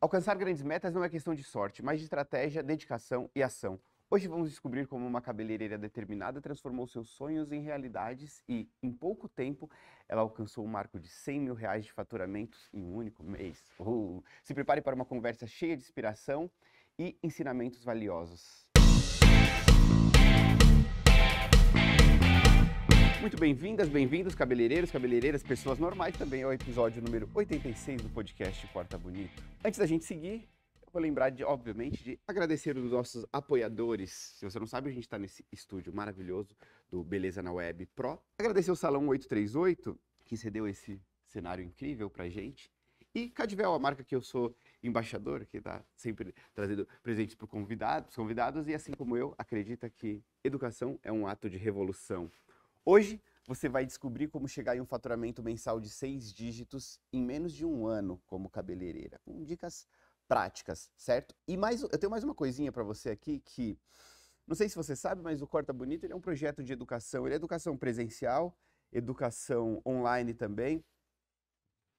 Alcançar grandes metas não é questão de sorte, mas de estratégia, dedicação e ação. Hoje vamos descobrir como uma cabeleireira determinada transformou seus sonhos em realidades e, em pouco tempo, ela alcançou o um marco de 100 mil reais de faturamentos em um único mês. Uh, se prepare para uma conversa cheia de inspiração e ensinamentos valiosos. Muito bem-vindas, bem-vindos, cabeleireiros, cabeleireiras, pessoas normais também ao episódio número 86 do podcast Porta Bonito. Antes da gente seguir, eu vou lembrar, de, obviamente, de agradecer os nossos apoiadores. Se você não sabe, a gente está nesse estúdio maravilhoso do Beleza na Web Pro. Agradecer o Salão 838, que cedeu esse cenário incrível pra gente. E Cadivel, a marca que eu sou embaixador, que está sempre trazendo presentes para convidado, os convidados, e assim como eu, acredita que educação é um ato de revolução. Hoje você vai descobrir como chegar em um faturamento mensal de seis dígitos em menos de um ano como cabeleireira, com dicas práticas, certo? E mais, eu tenho mais uma coisinha para você aqui que não sei se você sabe, mas o Corta Bonito é um projeto de educação, ele é educação presencial, educação online também.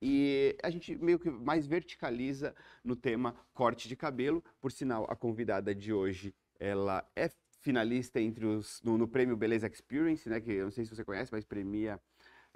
E a gente meio que mais verticaliza no tema corte de cabelo. Por sinal, a convidada de hoje, ela é finalista entre os no, no, prêmio Beleza Experience, né, que eu não sei se você conhece, mas premia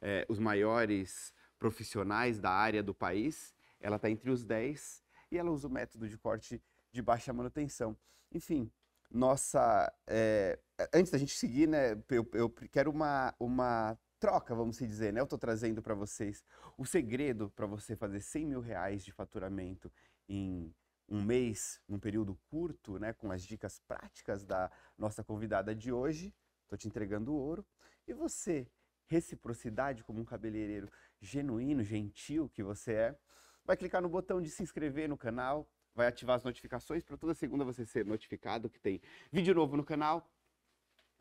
é, os maiores profissionais da área do país. Ela está entre os 10 e ela usa o método de corte de baixa manutenção. Enfim, nossa. É, antes da gente seguir, né, eu, eu quero uma, uma troca, vamos dizer, né? Eu estou trazendo para vocês o segredo para você fazer 100 mil reais de faturamento em um mês, num período curto, né, com as dicas práticas da nossa convidada de hoje. Estou te entregando ouro. E você, reciprocidade como um cabeleireiro genuíno, gentil que você é, vai clicar no botão de se inscrever no canal, vai ativar as notificações para toda segunda você ser notificado que tem vídeo novo no canal.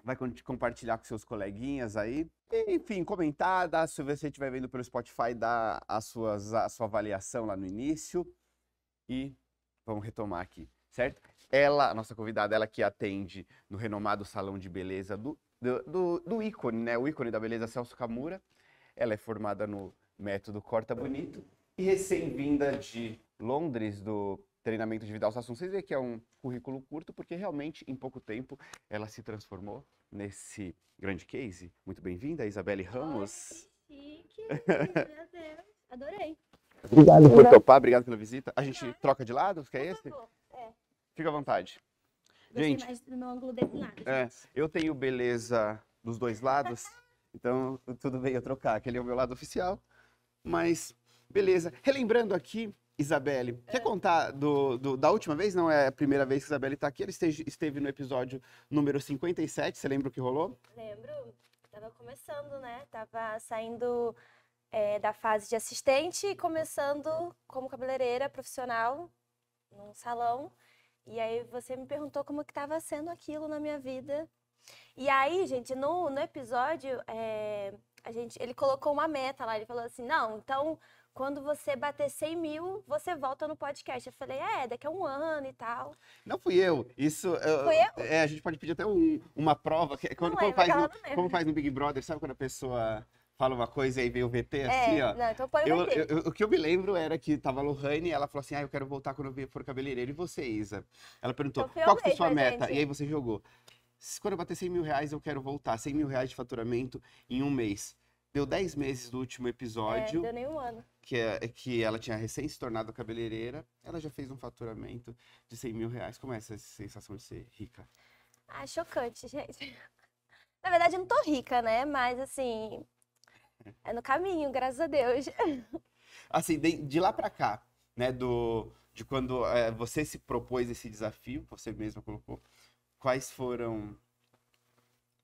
Vai compartilhar com seus coleguinhas aí. E, enfim, comentar, dar, se você estiver vendo pelo Spotify, dar suas, a sua avaliação lá no início. E Vamos retomar aqui, certo? Ela, a nossa convidada, ela que atende no renomado salão de beleza do, do, do, do ícone, né? O ícone da beleza Celso Camura. Ela é formada no método Corta Bonito e recém-vinda de Londres, do treinamento de Vidal Sassoon. Vocês veem que é um currículo curto, porque realmente, em pouco tempo, ela se transformou nesse grande case. Muito bem-vinda, Isabelle Ramos. Ai, que chique, meu Deus, adorei. Obrigado por topar, obrigado pela visita. A gente é. troca de lado, que é esse? Fica à vontade. Gente, é, eu tenho beleza dos dois lados, então tudo bem eu trocar, aquele é o meu lado oficial. Mas, beleza. Relembrando aqui, Isabelle, quer é. contar do, do, da última vez? Não é a primeira vez que Isabelle está aqui, ela esteve, esteve no episódio número 57, você lembra o que rolou? Lembro, tava começando, né? Tava saindo é, da fase de assistente, começando como cabeleireira profissional num salão. E aí você me perguntou como que estava sendo aquilo na minha vida. E aí, gente, no, no episódio, é, a gente, ele colocou uma meta lá. Ele falou assim, não, então quando você bater 100 mil, você volta no podcast. Eu falei, é, daqui a um ano e tal. Não fui eu. Isso. Fui eu? É, a gente pode pedir até um, uma prova. Que, é quando, como, é, faz no, como faz no Big Brother, sabe quando a pessoa fala uma coisa e aí vem o VT é, assim, ó. Não, então põe o Eu, eu, o que eu me lembro era que tava a Lohane e ela falou assim: ah, eu quero voltar quando eu for cabeleireiro. E você, Isa? Ela perguntou: então, qual que foi é a sua meta? Gente. E aí você jogou. Quando eu bater 100 mil reais, eu quero voltar. 100 mil reais de faturamento em um mês. Deu 10 meses do último é, episódio. É, deu nem um ano. Que, é, que ela tinha recém se tornado cabeleireira. Ela já fez um faturamento de 100 mil reais. Como é essa sensação de ser rica? Ah, chocante, gente. Na verdade, eu não tô rica, né? Mas, assim, é no caminho, graças a Deus. Assim, de, de lá para cá, né, do, de quando é, você se propôs esse desafio, você mesma colocou, quais foram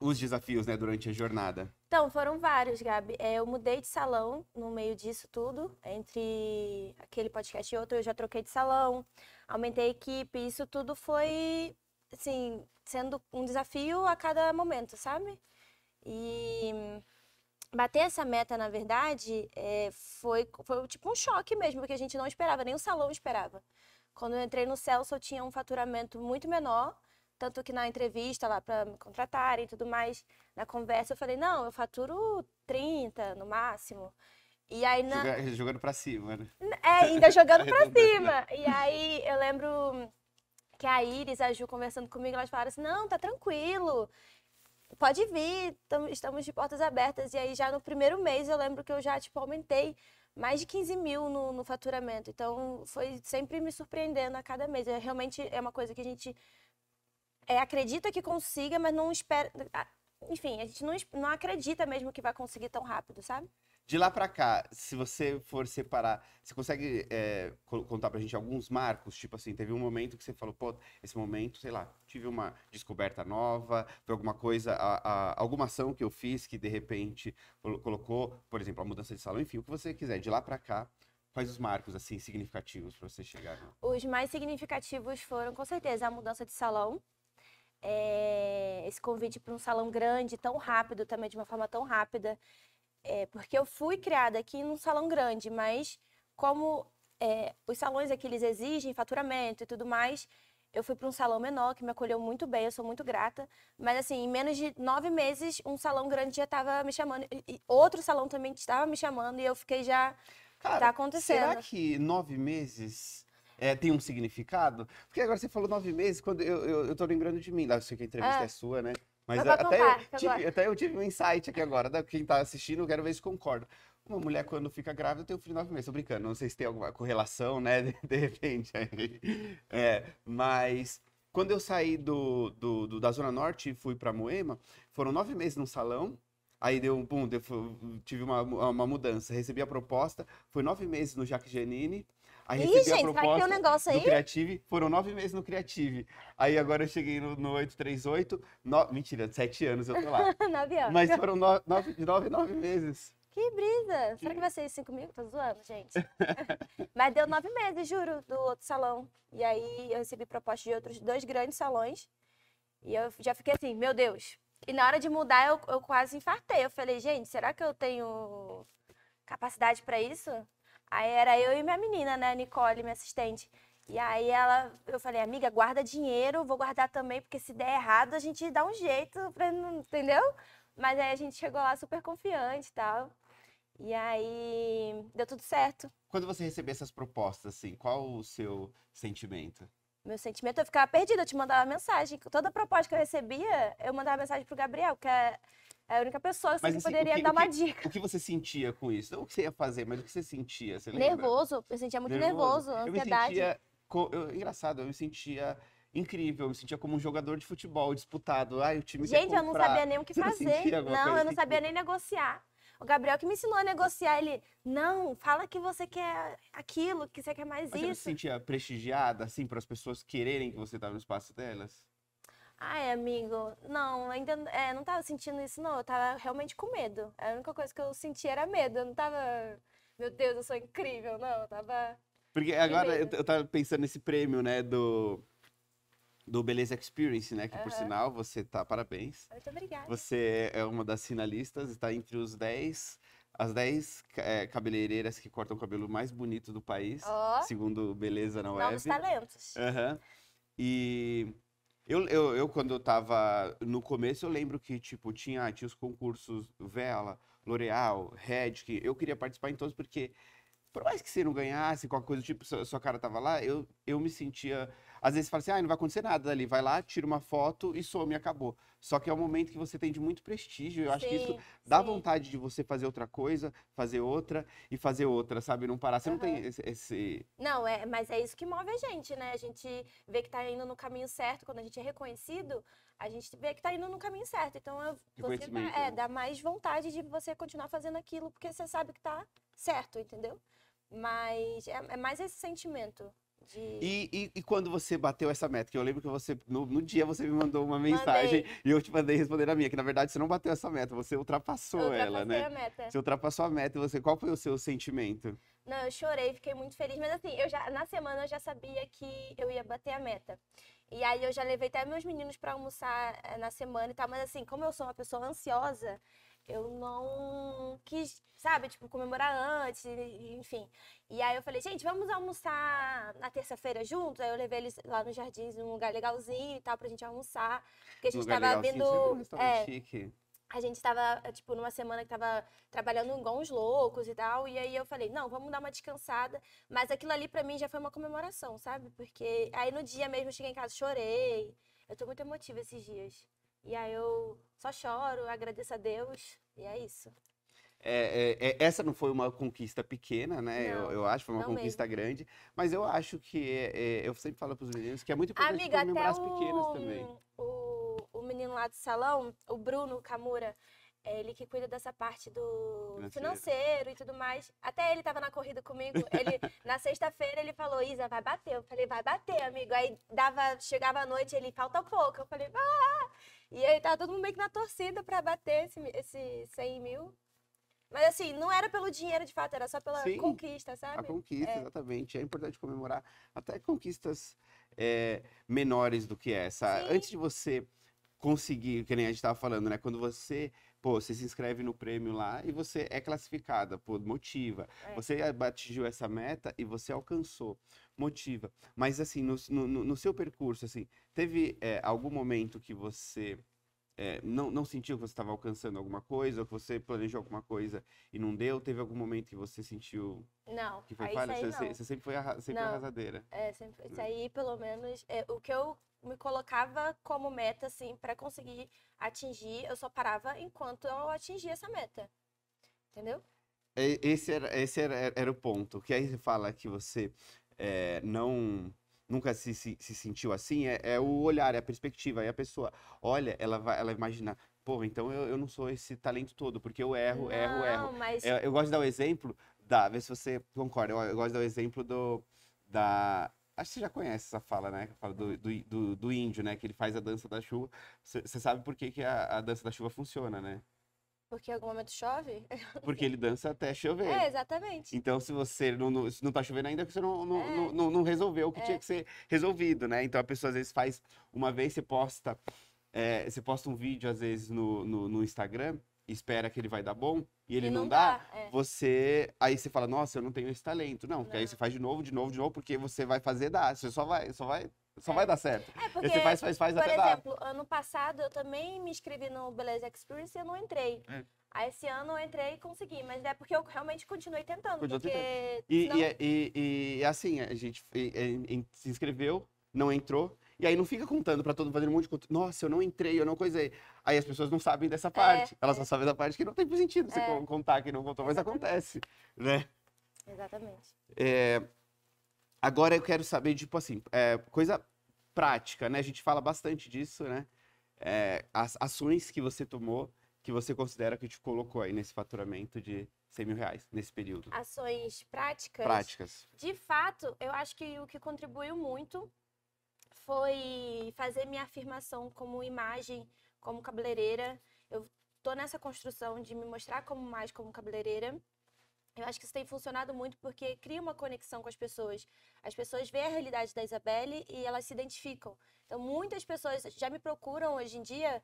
os desafios, né, durante a jornada? Então, foram vários, Gabi. É, eu mudei de salão no meio disso tudo, entre aquele podcast e outro, eu já troquei de salão, aumentei a equipe, isso tudo foi, assim, sendo um desafio a cada momento, sabe? E bater essa meta, na verdade, é, foi, foi tipo um choque mesmo, porque a gente não esperava, nem o salão esperava. Quando eu entrei no Celso, eu tinha um faturamento muito menor, tanto que na entrevista lá para me contratarem e tudo mais, na conversa eu falei, não, eu faturo 30 no máximo. E aí na... Joga, jogando para cima, né? É, ainda jogando para cima. E aí eu lembro que a Iris, a Ju conversando comigo, elas falaram assim: "Não, tá tranquilo pode vir, tam, estamos de portas abertas. E aí já no primeiro mês eu lembro que eu já, tipo, aumentei mais de 15 mil no, no faturamento. Então foi sempre me surpreendendo a cada mês. É, realmente é uma coisa que a gente é, acredita que consiga, mas não espera. Enfim, a gente não, não acredita mesmo que vai conseguir tão rápido, sabe? De lá para cá, se você for separar, você consegue é, contar pra gente alguns marcos? Tipo assim, teve um momento que você falou, pô, esse momento, sei lá, tive uma descoberta nova, foi alguma coisa, a, a, alguma ação que eu fiz que de repente colocou, por exemplo, a mudança de salão, enfim, o que você quiser. De lá para cá, Quais os marcos assim significativos para você chegar? Os mais significativos foram, com certeza, a mudança de salão. É... esse convite para um salão grande, tão rápido também, de uma forma tão rápida. É, porque eu fui criada aqui num salão grande, mas como é, os salões aqui eles exigem faturamento e tudo mais, eu fui para um salão menor que me acolheu muito bem, eu sou muito grata. Mas assim, em menos de nove meses, um salão grande já estava me chamando, e outro salão também estava me chamando e eu fiquei já. Tá Cara, tá acontecendo. Será que nove meses é, tem um significado? Porque agora você falou nove meses, quando eu, eu, eu tô lembrando de mim, lá eu sei que a entrevista ah. é sua, né? Mas eu até, eu tive, até eu tive um insight aqui agora, da, quem tá assistindo, eu quero ver se concorda. Uma mulher, quando fica grávida, tem um filho de nove meses. Tô brincando, não sei se tem alguma correlação, né? De, de repente aí. É, mas quando eu saí do, do, do da Zona Norte e fui para Moema, foram nove meses num salão. Aí deu um boom, deu, tive uma, uma mudança. Recebi a proposta, foi nove meses no Jacques Janine. Aí Ih, recebi gente, a proposta um negócio aí? do Creative, foram nove meses no Creative. Aí agora eu cheguei no, no 838, no... mentira, sete anos eu tô lá. nove anos. Mas foram no, nove, nove, nove meses. Que brisa! Que... Será que vai ser isso comigo? Tô zoando, gente. Mas deu nove meses, juro, do outro salão. E aí eu recebi proposta de outros dois grandes salões. E eu já fiquei assim, meu Deus. E na hora de mudar, eu, eu quase infartei. Eu falei, gente, será que eu tenho capacidade para isso? Aí era eu e minha menina, né, Nicole, minha assistente. E aí ela, eu falei, amiga, guarda dinheiro, vou guardar também, porque se der errado, a gente dá um jeito, pra, entendeu? Mas aí a gente chegou lá super confiante e tal. E aí deu tudo certo. Quando você recebeu essas propostas, assim, qual o seu sentimento? Meu sentimento, eu ficava perdida, eu te mandava mensagem. Toda proposta que eu recebia, eu mandava mensagem pro Gabriel, que é é a única pessoa assim, mas, que assim, poderia que, dar uma dica. O que você sentia com isso? Não o que você ia fazer, mas o que você sentia? Você nervoso. Eu sentia muito nervoso, nervoso ansiedade. Eu me sentia, eu, engraçado, eu me sentia incrível. Eu me sentia como um jogador de futebol disputado. Ai, o time Gente, eu não sabia nem o que fazer. Não, não eu não assim sabia tipo nem negociar. O Gabriel que me ensinou a negociar, ele, não, fala que você quer aquilo, que você quer mais Mas isso. Você se sentia prestigiada, assim, para as pessoas quererem que você estava tá no espaço delas? Ai, amigo, não, ainda é, não tava sentindo isso, não. Eu tava realmente com medo. A única coisa que eu senti era medo. Eu não tava, meu Deus, eu sou incrível, não. Eu tava. Porque agora eu, eu tava pensando nesse prêmio, né, do. Do Beleza Experience, né? Que uhum. por sinal você tá, parabéns. Muito obrigada. Você é uma das finalistas, está entre os 10 as 10 é, cabeleireiras que cortam o cabelo mais bonito do país, oh. segundo Beleza na Novos Web. Novos talentos. Uhum. E eu, eu, eu quando eu tava no começo, eu lembro que, tipo, tinha, tinha os concursos Vela, L'Oreal, Red, que eu queria participar em todos, porque por mais que você não ganhasse, qualquer coisa do tipo, sua, sua cara tava lá, eu, eu me sentia. Às vezes fala assim, ah, não vai acontecer nada ali. Vai lá, tira uma foto e some, acabou. Só que é um momento que você tem de muito prestígio. Eu sim, acho que isso dá sim. vontade de você fazer outra coisa, fazer outra e fazer outra, sabe? Não parar. Você uhum. não tem esse, esse. Não, é, mas é isso que move a gente, né? A gente vê que tá indo no caminho certo, quando a gente é reconhecido, a gente vê que tá indo no caminho certo. Então eu, você é, né? dá mais vontade de você continuar fazendo aquilo, porque você sabe que tá certo, entendeu? Mas é, é mais esse sentimento de... E, e, e, quando você bateu essa meta, que eu lembro que você, no, no dia você me mandou uma mensagem mandei. e eu te mandei responder a minha, que na verdade você não bateu essa meta, você ultrapassou ela, né? A meta. Você ultrapassou a meta você, qual foi o seu sentimento? Não, eu chorei, fiquei muito feliz, mas assim, eu já, na semana eu já sabia que eu ia bater a meta. E aí eu já levei até meus meninos para almoçar eh, na semana e tal, mas assim, como eu sou uma pessoa ansiosa, eu não quis, sabe, tipo, comemorar antes, enfim. E aí eu falei, gente, vamos almoçar na terça-feira juntos? Aí eu levei eles lá nos jardins, num lugar legalzinho e tal, pra gente almoçar. Porque a gente lugar tava vendo. Assim, é, A gente tava, tipo, numa semana que tava trabalhando com uns loucos e tal. E aí eu falei, não, vamos dar uma descansada. Mas aquilo ali pra mim já foi uma comemoração, sabe? Porque aí no dia mesmo eu cheguei em casa, chorei. Eu tô muito emotiva esses dias. E aí eu só choro, agradeço a Deus e é isso. É, é, é, essa não foi uma conquista pequena, né? Não, eu, eu, acho, foi uma conquista mesmo. grande. Mas eu acho que, é, é eu sempre falo para os meninos que é muito importante Amiga, comemorar até as pequenas o, também. O, o menino lá do salão, o Bruno Camura, é ele que cuida dessa parte do financeiro, financeiro e tudo mais. Até ele estava na corrida comigo. Ele, na sexta-feira, ele falou, Isa, vai bater. Eu falei, vai bater, amigo. Aí dava, chegava à noite, ele falta pouco. Eu falei, Ah! E aí tava todo mundo meio que na torcida para bater esse, esse 100 mil. Mas assim, não era pelo dinheiro de fato, era só pela Sim, conquista, sabe? A conquista, é. exatamente. É importante comemorar até conquistas é, menores do que essa. Sim. Antes de você conseguir, que nem a gente estava falando, né? Quando você Pô, você se inscreve no prêmio lá e você é classificada, pô, motiva. É. Você atingiu essa meta e você alcançou, motiva. Mas assim, no, no, no seu percurso, assim, teve é, algum momento que você é, não, não sentiu que você estava alcançando alguma coisa, ou que você planejou alguma coisa e não deu? Teve algum momento que você sentiu não, que foi falha? Você, você, sempre foi arra sempre não. arrasadeira. É, sempre, isso é. aí pelo menos, é, o que eu me colocava como meta, assim, para conseguir atingir, eu só parava enquanto eu atingia essa meta. Entendeu? É, esse era, esse era, era o ponto. Que aí você fala que você é, não nunca se, se, se sentiu assim, é, é, o olhar, é a perspectiva. Aí é a pessoa olha, ela vai, ela imagina, pô, então eu, eu não sou esse talento todo, porque eu erro, não, erro, erro. Mas... Eu, eu, gosto de dar o exemplo da, vê se você concorda, eu, eu gosto de dar o exemplo do, da, Acho que você já conhece essa fala, né? Fala do, do, do, do, índio, né? Que ele faz a dança da chuva. Você sabe por que, que a, a dança da chuva funciona, né? Porque em algum momento chove. Porque ele dança até chover. É, exatamente. Então, se você não, não, se não tá chovendo ainda, você não, não, é. não, não, não, resolveu o que é. tinha que ser resolvido, né? Então, a pessoa às vezes faz... Uma vez você posta, é, você posta um vídeo, às vezes, no, no, no Instagram, espera que ele vai dar bom e ele e não, não, dá, dá é. você aí você fala nossa eu não tenho esse talento não, não. aí você faz de novo de novo de novo porque você vai fazer dar você só vai só vai só é. vai dar certo. É porque, Esse faz, faz, faz por até exemplo, dar. ano passado eu também me inscrevi no Beleza Experience e eu não entrei. É. Aí esse ano eu entrei e consegui, mas é porque eu realmente continuei tentando. Continuou porque... tentando. E, e, e, e, assim, a gente se inscreveu, não entrou, e aí não fica contando para todo mundo, fazendo um monte de conta. Nossa, eu não entrei, eu não coisei. Aí as pessoas não sabem dessa é, parte. É, Elas é. só sabem da parte que não tem sentido você é. contar que não contou, mas Exatamente. acontece, né? Exatamente. É, agora eu quero saber, tipo assim, é, coisa prática, né? A gente fala bastante disso, né? É, as ações que você tomou, que você considera que te colocou aí nesse faturamento de 100 mil reais nesse período. Ações práticas? Práticas. De fato, eu acho que o que contribuiu muito foi fazer minha afirmação como imagem, como cabeleireira. Eu tô nessa construção de me mostrar como mais como cabeleireira. Eu acho que isso tem funcionado muito porque cria uma conexão com as pessoas. As pessoas veem a realidade da Isabelle e elas se identificam. Então, muitas pessoas já me procuram hoje em dia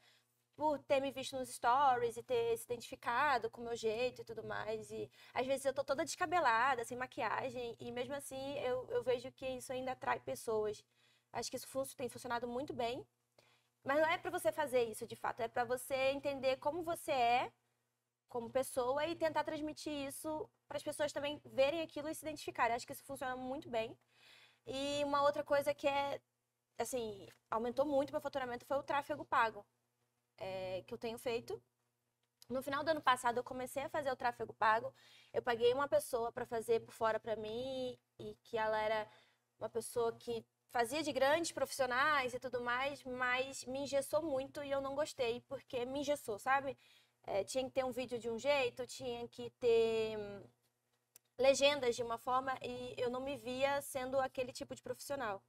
por ter me visto nos stories e ter se identificado com o meu jeito e tudo mais. E às vezes eu tô toda descabelada, sem maquiagem, e mesmo assim eu, eu vejo que isso ainda atrai pessoas. Acho que isso tem funcionado muito bem. Mas não é para você fazer isso de fato, é para você entender como você é como pessoa e tentar transmitir isso para as pessoas também verem aquilo e se identificarem. Acho que isso funciona muito bem. E uma outra coisa que é, assim, aumentou muito meu faturamento foi o tráfego pago, é, que eu tenho feito. No final do ano passado, eu comecei a fazer o tráfego pago. Eu paguei uma pessoa para fazer por fora para mim e que ela era uma pessoa que fazia de grandes profissionais e tudo mais, mas me engessou muito e eu não gostei porque me engessou, sabe? é, tinha que ter um vídeo de um jeito, tinha que ter hum, legendas de uma forma e eu não me via sendo aquele tipo de profissional.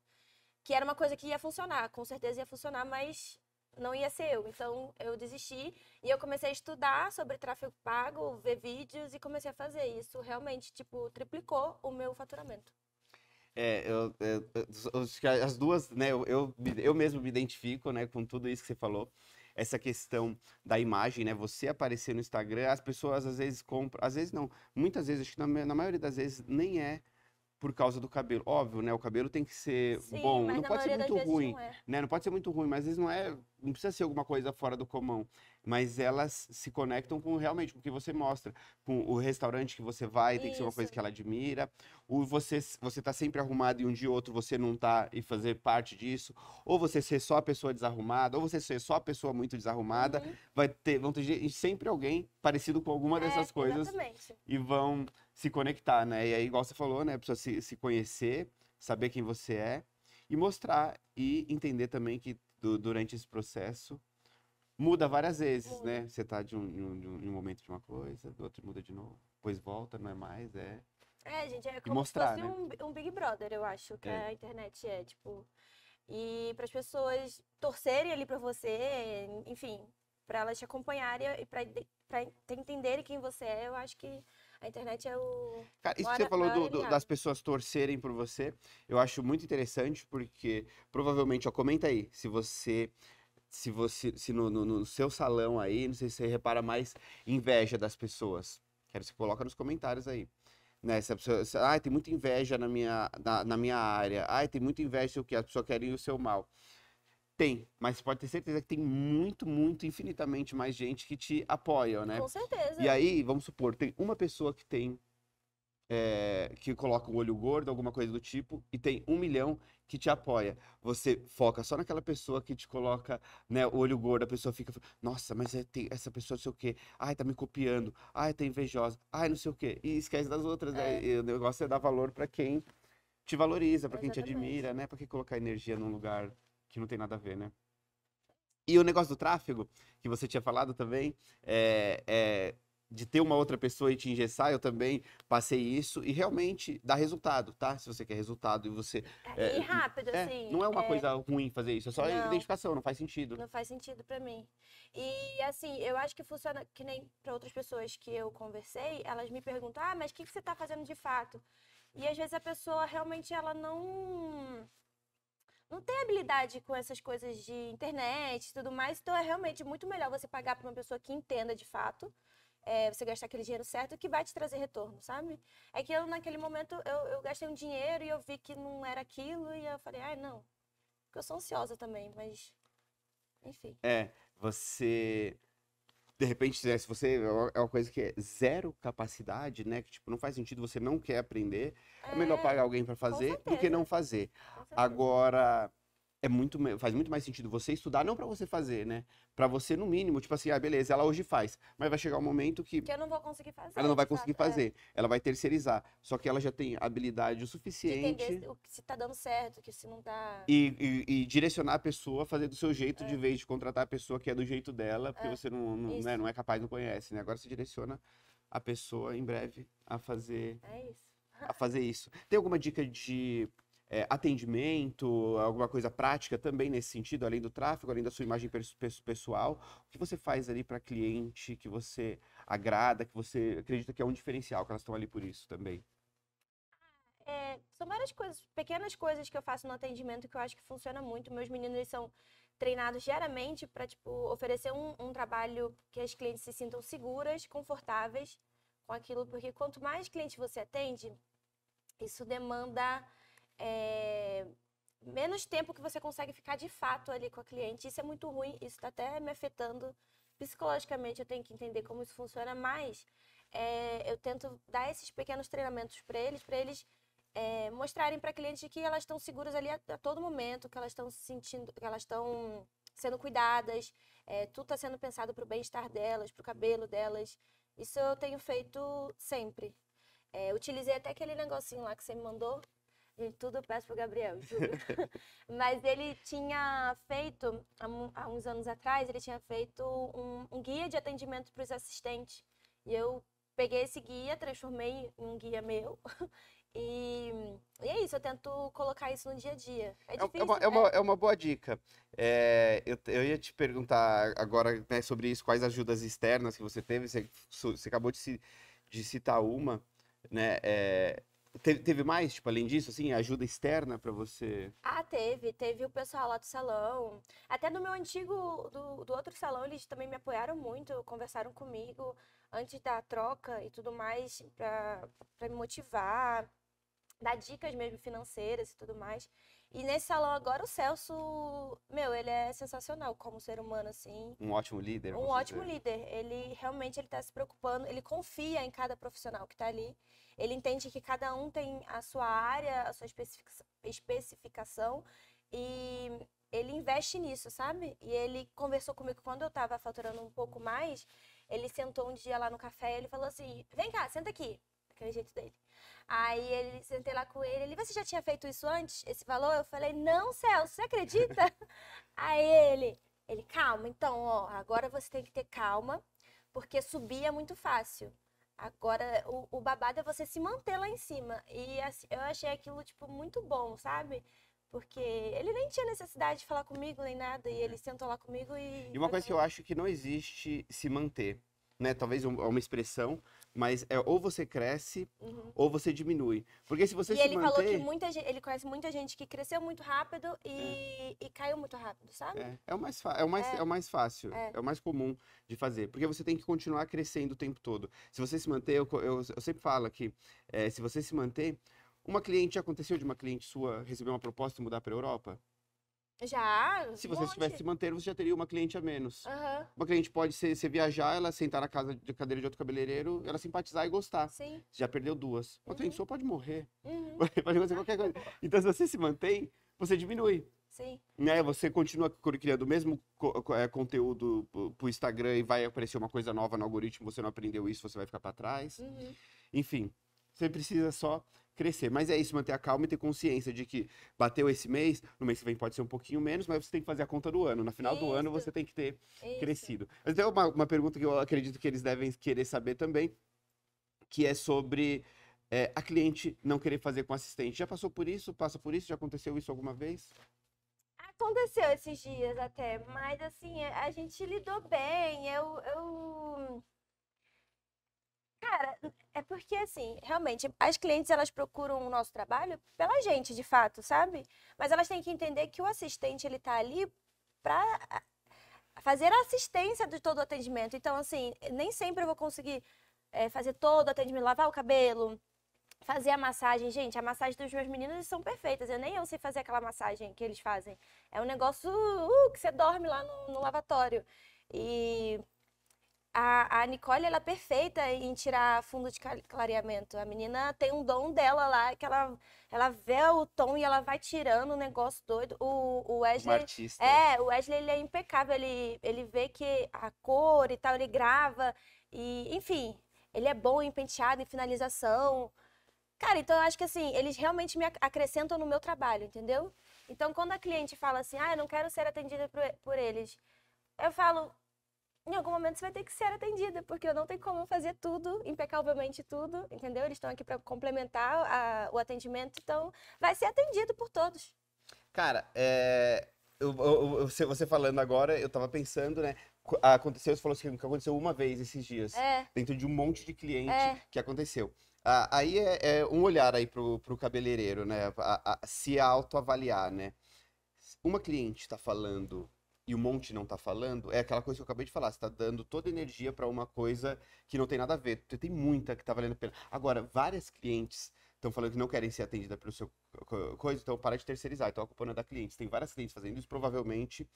Que era uma coisa que ia funcionar, com certeza ia funcionar, mas não ia ser eu. Então eu desisti e eu comecei a estudar sobre tráfego pago, ver vídeos e comecei a fazer isso. Realmente, tipo, triplicou o meu faturamento. É, eu, é, eu, as duas, né, eu, eu, eu mesmo me identifico, né, com tudo isso que você falou essa questão da imagem, né? Você aparecer no Instagram, as pessoas às vezes compram, às vezes não, muitas vezes, acho que na, na maioria das vezes nem é por causa do cabelo. Óbvio, né? O cabelo tem que ser Sim, bom, não pode ser muito ruim, não é. né? Não pode ser muito ruim, mas às vezes não é, não precisa ser alguma coisa fora do comum mas elas se conectam com realmente com o que você mostra, com o restaurante que você vai, tem que ser uma coisa que ela admira, ou você você tá sempre arrumado e um dia ou outro você não tá e fazer parte disso, ou você ser só a pessoa desarrumada, ou você ser só a pessoa muito desarrumada, uhum. vai ter vão ter sempre alguém parecido com alguma é, dessas coisas exatamente. e vão se conectar, né? E aí igual você falou, né, a pessoa se, se conhecer, saber quem você é e mostrar e entender também que durante esse processo muda várias vezes, né? Você tá de um, de um, de, um, momento de uma coisa, do outro muda de novo. Depois volta, não é mais, é. É, gente, é como mostrar, se fosse né? um, um, Big Brother, eu acho, que é. a internet é, tipo. E para as pessoas torcerem ali para você, enfim, para elas te acompanharem e para entenderem quem você é, eu acho que a internet é o. Cara, isso que você falou do, do, das pessoas torcerem por você, eu acho muito interessante, porque provavelmente, ó, comenta aí se você se você se no, no, no, seu salão aí, não sei se você repara mais inveja das pessoas. Quero que você coloca nos comentários aí. Né? Se a pessoa, se, ah, tem muita inveja na minha, na, na minha área. Ah, tem muita inveja, o que, as pessoas querem o seu mal. Tem, mas pode ter certeza que tem muito, muito, infinitamente mais gente que te apoia, né? Com certeza. E aí, vamos supor, tem uma pessoa que tem é, que coloca o olho gordo, alguma coisa do tipo, e tem um milhão que te apoia. Você foca só naquela pessoa que te coloca né, o olho gordo, a pessoa fica, nossa, mas é, essa pessoa não sei o quê, ai, tá me copiando, ai, tá invejosa, ai, não sei o quê, e esquece das outras, né? é. né? o negócio é dar valor para quem te valoriza, para quem te admira, né? Pra que colocar energia num lugar que não tem nada a ver, né? E o negócio do tráfego, que você tinha falado também, é, é de ter uma outra pessoa e te engessar, eu também passei isso e realmente dá resultado, tá? Se você quer resultado e você. É, e eh, rápido, é, assim. Não é uma é... coisa ruim fazer isso, é só não, identificação, não faz sentido. Não faz sentido para mim. E assim, eu acho que funciona que nem para outras pessoas que eu conversei, elas me perguntam, ah, mas o que, que você tá fazendo de fato? E às vezes a pessoa realmente ela não não tem habilidade com essas coisas de internet e tudo mais, então é realmente muito melhor você pagar para uma pessoa que entenda de fato é, você gastar aquele dinheiro certo que vai te trazer retorno, sabe? É que eu, naquele momento, eu, eu gastei um dinheiro e eu vi que não era aquilo e eu falei, ai, ah, não. Porque eu sou ansiosa também, mas. Enfim. É, você. De repente, né, se você. É, é uma coisa que é zero capacidade, né? Que tipo, não faz sentido, você não quer aprender. É, é melhor pagar alguém para fazer do que não fazer. Agora é muito faz muito mais sentido você estudar não para você fazer, né? Para você no mínimo, tipo assim, ah, beleza, ela hoje faz, mas vai chegar um momento que que eu não vou conseguir fazer. Ela não vai conseguir é. fazer, é. ela vai terceirizar. Só que ela já tem habilidade o suficiente entender se tá dando certo, que se não tá e, e, e direcionar a pessoa a fazer do seu jeito é. de vez de contratar a pessoa que é do jeito dela, porque é. você não não, né, não é capaz, não conhece, né? Agora você direciona a pessoa em breve a fazer é a fazer isso. Tem alguma dica de é, atendimento, alguma coisa prática também nesse sentido, além do tráfego, além da sua imagem pessoal? O que você faz ali para cliente que você agrada, que você acredita que é um diferencial, que elas estão ali por isso também? É, são várias coisas, pequenas coisas que eu faço no atendimento que eu acho que funciona muito. Meus meninos eles são treinados diariamente para tipo, oferecer um, um trabalho que as clientes se sintam seguras, confortáveis com aquilo, porque quanto mais cliente você atende, isso demanda é, menos tempo que você consegue ficar de fato ali com a cliente. Isso é muito ruim, isso está até me afetando psicologicamente. Eu tenho que entender como isso funciona, mas é, eu tento dar esses pequenos treinamentos para eles, para eles é, mostrarem para clientes que elas estão seguras ali a, a todo momento, que elas estão se sentindo, que elas estão sendo cuidadas, é, tudo está sendo pensado para o bem-estar delas, para o cabelo delas. Isso eu tenho feito sempre. É, utilizei até aquele negocinho lá que você me mandou, Gente, tudo eu peço pro Gabriel, juro. Mas ele tinha feito, há uns anos atrás, ele tinha feito um, um guia de atendimento para os assistentes. E eu peguei esse guia, transformei em um guia meu. E, e é isso, eu tento colocar isso no dia a dia. É, difícil, é, uma, é, uma, é, né? é uma boa dica. É, eu, eu ia te perguntar agora né, sobre isso, quais ajudas externas que você teve. Você, você acabou de, se, de citar uma, né? É, Teve, teve, mais, tipo, além disso, assim, ajuda externa para você? Ah, teve. Teve o pessoal lá do salão. Até no meu antigo, do, do outro salão, eles também me apoiaram muito, conversaram comigo antes da troca e tudo mais, para me motivar, dar dicas mesmo financeiras e tudo mais. E nesse salão agora o Celso, meu, ele é sensacional como ser humano, assim. Um ótimo líder. Um ótimo dizer. líder. Ele realmente ele tá se preocupando, ele confia em cada profissional que está ali. Ele entende que cada um tem a sua área, a sua especificação. E ele investe nisso, sabe? E ele conversou comigo quando eu estava faturando um pouco mais. Ele sentou um dia lá no café e ele falou assim: vem cá, senta aqui. Aquele jeito dele. Aí ele sentei lá com ele, ele, você já tinha feito isso antes, esse valor? Eu falei, não, Celso, você acredita? Aí ele, ele, calma, então, ó, agora você tem que ter calma, porque subir é muito fácil. Agora, o, o babado é você se manter lá em cima. E assim, eu achei aquilo, tipo, muito bom, sabe? Porque ele nem tinha necessidade de falar comigo nem nada, e ele sentou lá comigo e. E uma coisa que eu assim. acho que não existe se manter, né? Talvez é uma expressão, mas é ou você cresce uhum. ou você diminui. Porque se você e se ele manter... falou que muita gente, ele conhece muita gente que cresceu muito rápido e, é. e caiu muito rápido, sabe? É, é o mais é o mais é, é o mais fácil, é. é. o mais comum de fazer, porque você tem que continuar crescendo o tempo todo. Se você se manter, eu, eu, eu sempre falo que é, se você se manter, uma cliente aconteceu de uma cliente sua receber uma proposta e mudar para a Europa? Já. Se você estivesse se mantendo, você já teria uma cliente a menos. Uhum. Uma cliente pode ser você viajar, ela sentar na casa de cadeira de outro cabeleireiro, ela simpatizar e gostar. Sim. Você já perdeu duas. Uma uhum. cliente sua pode morrer. Uhum. Pode acontecer qualquer coisa. Então, se você se mantém, você diminui. Sim. Né? Você continua criando o mesmo é, conteúdo para conteúdo pro Instagram e vai aparecer uma coisa nova no algoritmo, você não aprendeu isso, você vai ficar para trás. Uhum. Enfim, você precisa só crescer. Mas é isso, manter a calma e ter consciência de que bateu esse mês, no mês que vem pode ser um pouquinho menos, mas você tem que fazer a conta do ano. Na final isso. do ano você tem que ter isso. crescido. Mas tem uma, uma pergunta que eu acredito que eles devem querer saber também, que é sobre é, a cliente não querer fazer com assistente. Já passou por isso? Passa por isso? Já aconteceu isso alguma vez? Aconteceu esses dias até, mas assim, a gente lidou bem. Eu, eu Cara, é porque assim, realmente, as clientes elas procuram o nosso trabalho pela gente, de fato, sabe? Mas elas têm que entender que o assistente ele tá ali para ah, fazer a assistência de todo o atendimento. Então, assim, nem sempre eu vou conseguir é, fazer todo o atendimento, lavar o cabelo, fazer a massagem. Gente, a massagem dos meus meninos são perfeitas. Eu nem eu sei fazer aquela massagem que eles fazem. É um negócio uh, que você dorme lá no, no lavatório. E a, a Nicole ela é perfeita em tirar fundo de clareamento. A menina tem um dom dela lá, que ela, ela vê o tom e ela vai tirando um negócio doido. O, o Wesley. Um artista. É, o Wesley ele é impecável. Ele, ele vê que a cor e tal, ele grava. E, enfim, ele é bom em penteado, e finalização. Cara, então eu acho que assim, eles realmente me acrescentam no meu trabalho, entendeu? Então quando a cliente fala assim, ah, eu não quero ser atendida por, por eles, eu falo, em algum momento você vai ter que ser atendida, porque eu não tenho como fazer tudo, impecavelmente tudo, entendeu? Eles estão aqui para complementar a, o atendimento, então vai ser atendido por todos. Cara, é, eu, eu, eu, você falando agora, eu tava pensando, né? Aconteceu, você falou assim, que aconteceu uma vez esses dias, é. dentro de um monte de cliente é. que aconteceu. Ah, aí é, é, um olhar aí pro, pro cabeleireiro, né? A, a, se autoavaliar, né? Uma cliente está falando e o monte não tá falando, é aquela coisa que eu acabei de falar. Você tá dando toda energia para uma coisa que não tem nada a ver. Tem muita que tá valendo a pena. Agora, várias clientes estão falando que não querem ser atendidas pelo seu coisa, então para de terceirizar. Então a culpa não é da cliente. Tem várias clientes fazendo isso, provavelmente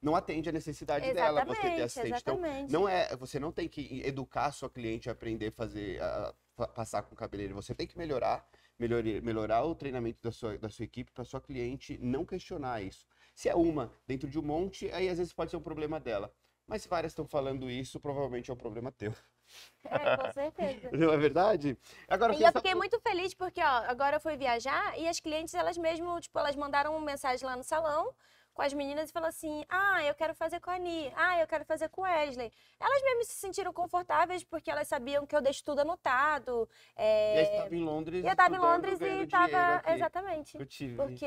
não atende a necessidade exatamente, dela você ter assistente. Exatamente. Então, não é, você não tem que educar a sua cliente a aprender a fazer, a passar com o cabeleireiro. Você tem que melhorar, melhorar, melhorar o treinamento da sua, da sua equipe para sua cliente não questionar isso. Se é uma dentro de um monte, aí às vezes pode ser um problema dela. Mas se várias estão falando isso, provavelmente é um problema teu. É, com certeza. Não é verdade? Agora, e eu fiquei essa... muito feliz porque, ó, agora eu fui viajar e as clientes, elas mesmo, tipo, elas mandaram uma mensagem lá no salão com as meninas e falaram assim: ah, eu quero fazer com a Ani, ah, eu quero fazer com a Wesley. Elas mesmas se sentiram confortáveis porque elas sabiam que eu deixo tudo anotado. É... E aí estava em Londres. E eu estava em Londres e estava. Exatamente. Eu tive. Porque.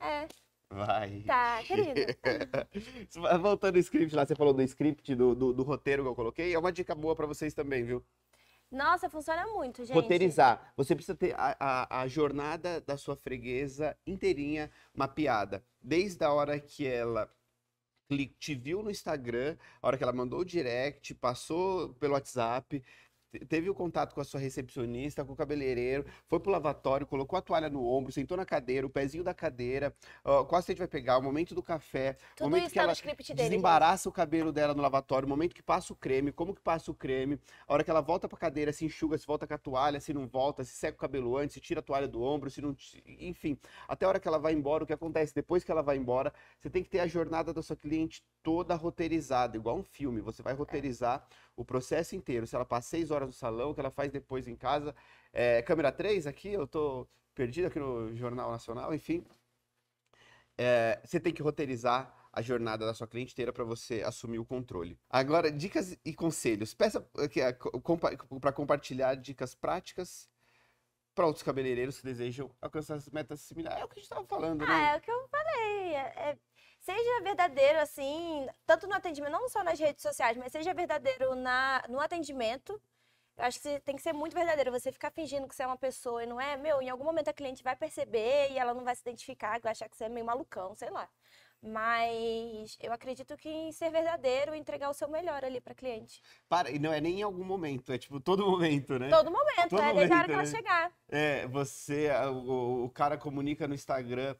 É. Vai. Tá, querida. Voltando ao script lá, você falou do script, do, do, do roteiro que eu coloquei. É uma dica boa para vocês também, viu? Nossa, funciona muito, gente. Roteirizar. Você precisa ter a, a, a, jornada da sua freguesa inteirinha mapeada. Desde a hora que ela te viu no Instagram, a hora que ela mandou o direct, passou pelo WhatsApp, teve o contato com a sua recepcionista, com o cabeleireiro, foi pro lavatório, colocou a toalha no ombro, sentou na cadeira, o pezinho da cadeira, uh, qual gente vai pegar, o momento do café, o momento que tá ela desembaraça dele. o cabelo dela no lavatório, o momento que passa o creme, como que passa o creme, a hora que ela volta pra cadeira, se enxuga, se volta com a toalha, se não volta, se seca o cabelo antes, se tira a toalha do ombro, se não. Enfim, até a hora que ela vai embora, o que acontece depois que ela vai embora, você tem que ter a jornada da sua cliente toda roteirizada, igual um filme, você vai é. roteirizar. É o processo inteiro, se ela passa seis horas no salão, o que ela faz depois em casa. É, câmera 3 aqui, eu tô perdido aqui no Jornal Nacional, enfim. É, você tem que roteirizar a jornada da sua cliente inteira para você assumir o controle. Agora, dicas e conselhos. Peça é, para compartilhar dicas práticas para outros cabeleireiros que desejam alcançar as metas similares. É o que a gente estava falando, ah, né? Ah, é o que eu falei. É, é seja verdadeiro, assim, tanto no atendimento, não só nas redes sociais, mas seja verdadeiro na, no atendimento. Eu acho que tem que ser muito verdadeiro. Você ficar fingindo que você é uma pessoa e não é, meu, em algum momento a cliente vai perceber e ela não vai se identificar, vai achar que você é meio malucão, sei lá. Mas eu acredito que em ser verdadeiro, entregar o seu melhor ali para cliente. Para, e não é nem em algum momento, é tipo todo momento, né? Todo momento, todo é momento, desde a hora que né? ela chegar. É, você, o, o cara comunica no Instagram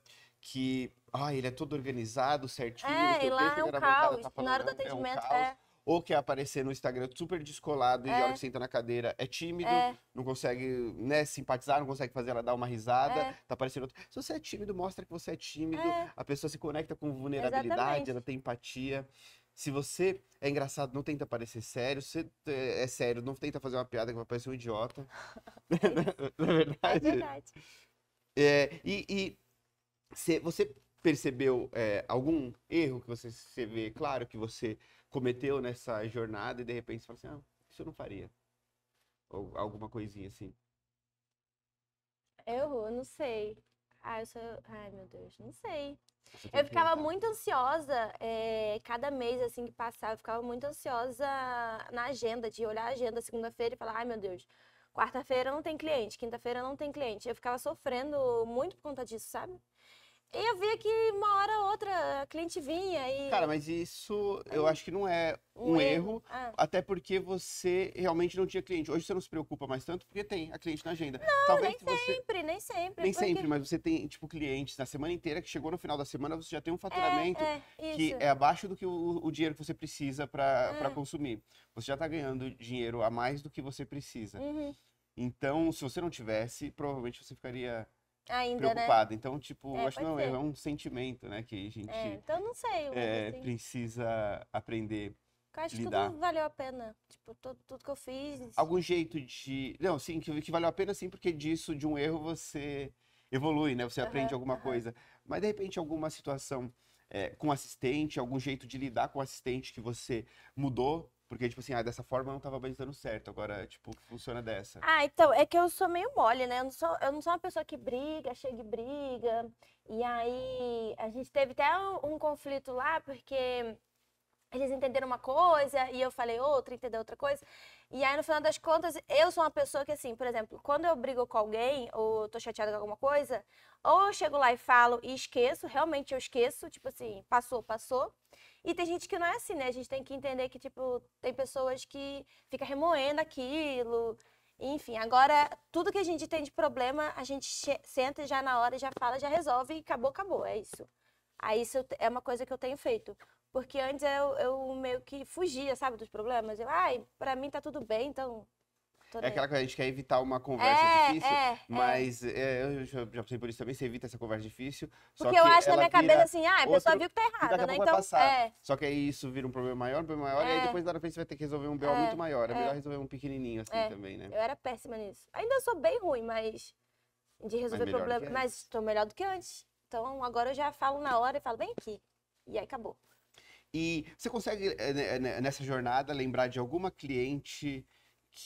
que ah, ele é todo organizado, certinho, é, e lá é, é um caos, tá falando, na hora do atendimento, é, um é. Ou quer aparecer no Instagram super descolado e a é. hora que senta na cadeira é tímido, é. não consegue né, simpatizar, não consegue fazer ela dar uma risada, é. tá aparecendo outro. Se você é tímido, mostra que você é tímido, é. a pessoa se conecta com vulnerabilidade, Exatamente. ela tem empatia. Se você é engraçado, não tenta parecer sério. Se é sério, não tenta fazer uma piada que vai parecer um idiota. na verdade. É verdade. É, e, e Cê, você percebeu é, algum erro que você, se vê, claro, que você cometeu nessa jornada e de repente você fala assim, ah, isso eu não faria. Ou alguma coisinha assim. Erro? Não sei. Ah, eu sou. Ai, meu Deus, não sei. Eu ficava muito ansiosa, é, cada mês assim que passava, eu ficava muito ansiosa na agenda, de olhar a agenda segunda-feira e falar, ai meu Deus, quarta-feira não tem cliente, quinta-feira não tem cliente. Eu ficava sofrendo muito por conta disso, sabe? E eu via que uma hora ou outra a cliente vinha e. Cara, mas isso eu hum. acho que não é um, um erro, erro. Ah. até porque você realmente não tinha cliente. Hoje você não se preocupa mais tanto porque tem a cliente na agenda. Não, Talvez nem você... sempre, nem sempre. Nem porque... sempre, mas você tem, tipo, clientes na semana inteira que chegou no final da semana, você já tem um é, faturamento é, é, que é abaixo do que o, o dinheiro que você precisa para é. Ah. consumir. Você já tá ganhando dinheiro a mais do que você precisa. Uhum. Então, se você não tivesse, provavelmente você ficaria Ainda, preocupada. Né? Então, tipo, é, acho que não, ser. É. é um sentimento, né? Que a gente. É, então não sei. É, assim. Precisa aprender. Eu acho lidar. que tudo valeu a pena. Tipo, tudo, tudo que eu fiz. Algum jeito de. Não, sim, que, que valeu a pena, sim, porque disso, de um erro, você evolui, né? Você uhum, aprende alguma uhum. coisa. Mas, de repente, alguma situação é, com assistente, algum jeito de lidar com assistente que você mudou porque, tipo assim, ah, dessa forma não tava mais dando certo, agora, tipo, funciona dessa. Ah, então, é que eu sou meio mole, né? Eu não sou, eu não sou uma pessoa que briga, chega e briga. E aí, a gente teve até um, um conflito lá, porque eles entenderam uma coisa e eu falei outra, entendeu outra coisa. E aí, no final das contas, eu sou uma pessoa que, assim, por exemplo, quando eu brigo com alguém ou tô chateada com alguma coisa, ou eu chego lá e falo e esqueço, realmente eu esqueço, tipo assim, passou, passou. E tem gente que não é assim, né? A gente tem que entender que, tipo, tem pessoas que fica remoendo aquilo. Enfim, agora, tudo que a gente tem de problema, a gente senta já na hora, já fala, já resolve e acabou, acabou. É isso. Aí isso é uma coisa que eu tenho feito. Porque antes eu, eu meio que fugia, sabe, dos problemas. Eu, ai, pra mim tá tudo bem, então é aquela coisa, a gente quer evitar uma conversa é, difícil, é, é, mas é. eu já, já passei por isso também, você evita essa conversa difícil. Porque eu acho na minha cabeça assim, ah, a pessoa viu que tá errada, né? Então, é. Só que aí isso vira um problema maior, um problema maior, e aí é. depois da hora você vai ter que resolver um BO muito maior. É, melhor resolver um pequenininho assim também, né? Eu era péssima nisso. Ainda sou bem ruim, mas de resolver problema mas tô melhor do que antes. Então agora eu já falo na hora e falo, bem aqui. E aí acabou. E você consegue, eh, eh, nessa jornada, lembrar de alguma cliente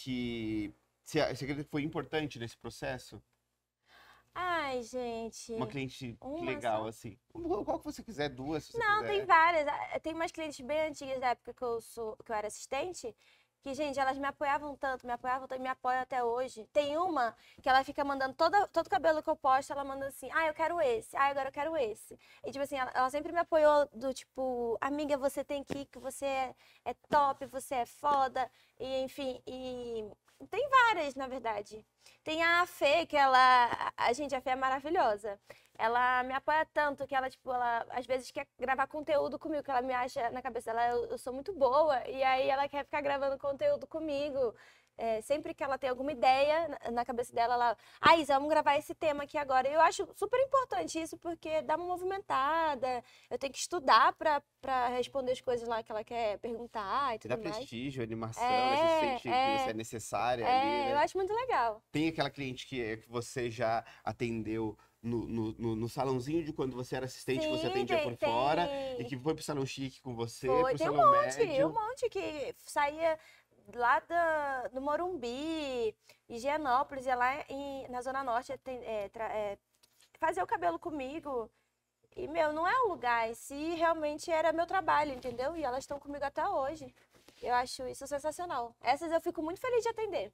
que você acredita que foi importante nesse processo? Ai, gente. Uma cliente uma legal, só. assim. Qual que você quiser, duas. Se Não, quiser. tem várias. Ah, tem umas clientes bem antigas da época que eu, sou, que eu era assistente, que, gente, elas me apoiavam tanto, me apoiavam tanto, me apoiam até hoje. Tem uma que ela fica mandando todo todo cabelo que eu posto, ela manda assim, ah, eu quero esse, ah, agora eu quero esse. E, tipo assim, ela, ela sempre me apoiou do tipo, amiga, você tem que ir, que você é, é top, você é foda, e enfim, e tem várias, na verdade. Tem a Fê, que ela. A gente, a Fê é maravilhosa. Ela me apoia tanto que ela, tipo, ela às vezes quer gravar conteúdo comigo, que ela me acha na cabeça dela, eu, eu sou muito boa. E aí ela quer ficar gravando conteúdo comigo é, sempre que ela tem alguma ideia na, cabeça dela, ela, ah, Isa, vamos gravar esse tema aqui agora. Eu acho super importante isso, porque dá uma movimentada, eu tenho que estudar para responder as coisas lá que ela quer perguntar e tudo dá mais. prestígio, animação, é, a gente é, sente é, que isso é necessário. É, ali, né? eu acho muito legal. Tem aquela cliente que, que você já atendeu no, no, no, salãozinho de quando você era assistente, Sim, você atendia tem, por fora, tem. e que foi pro salão chique com você, foi, pro tem salão um monte, médio. um monte que saía lá da, do Morumbi, Higienópolis, ia é lá em, na Zona Norte é, é, é, fazer o cabelo comigo. E, meu, não é o lugar. em se realmente era meu trabalho, entendeu? E elas estão comigo até hoje. Eu acho isso sensacional. Essas eu fico muito feliz de atender.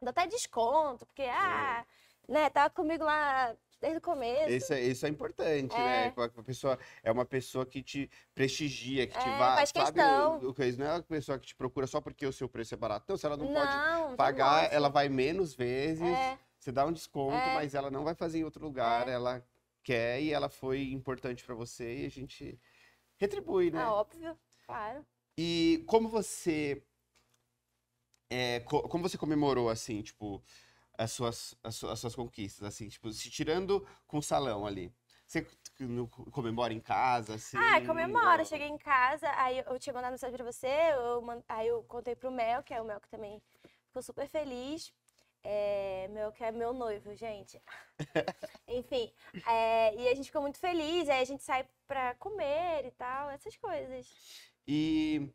Dá até desconto, porque, ah, né, tava tá comigo lá desde o começo. Isso é, isso é importante, né? é. né? A pessoa é uma pessoa que te prestigia, que é, te vai. Faz sabe, questão. O, o, é não é uma pessoa que te procura só porque o seu preço é barato. Então, se ela não, não pode pagar, ela vai menos vezes. É. Você dá um desconto, é. mas ela não vai fazer em outro lugar. É. Ela quer e ela foi importante para você e a gente retribui, né? Ah, óbvio, claro. E como você. como você comemorou, assim, tipo as suas, as, as suas conquistas, assim, tipo, se tirando com o salão ali. Você comemora em casa, assim? Ah, comemora. Ou... Cheguei em casa, aí eu tinha mandado mensagem pra você, eu mand... aí eu contei pro Mel, que é o Mel que também ficou super feliz. É, meu, que é meu noivo, gente. Enfim, é, e a gente ficou muito feliz, aí a gente sai pra comer e tal, essas coisas. E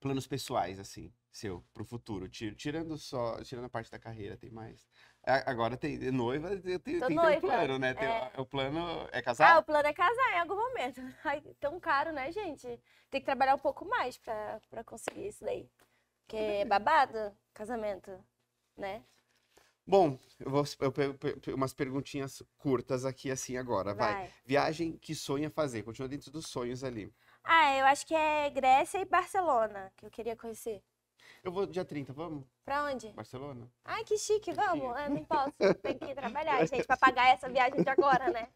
planos pessoais, assim? seu pro futuro? Tirando só, tirando a parte da carreira, tem mais. Agora tem noiva, tem, tem, tem um plano, né? Tem, é... O plano é casar? Ah, o plano é casar em algum momento. Ai, tão caro, né, gente? Tem que trabalhar um pouco mais pra, pra conseguir isso daí. Que é babado, casamento, né? Bom, eu vou eu, eu, umas perguntinhas curtas aqui assim agora, vai. vai. Viagem que sonha fazer? Continua dentro dos sonhos ali. Ah, eu acho que é Grécia e Barcelona, que eu queria conhecer. Eu vou dia 30, vamos? Pra onde? Barcelona. Ai, que chique, vamos. Eu não posso, tem que trabalhar, gente, pra pagar essa viagem de agora, né?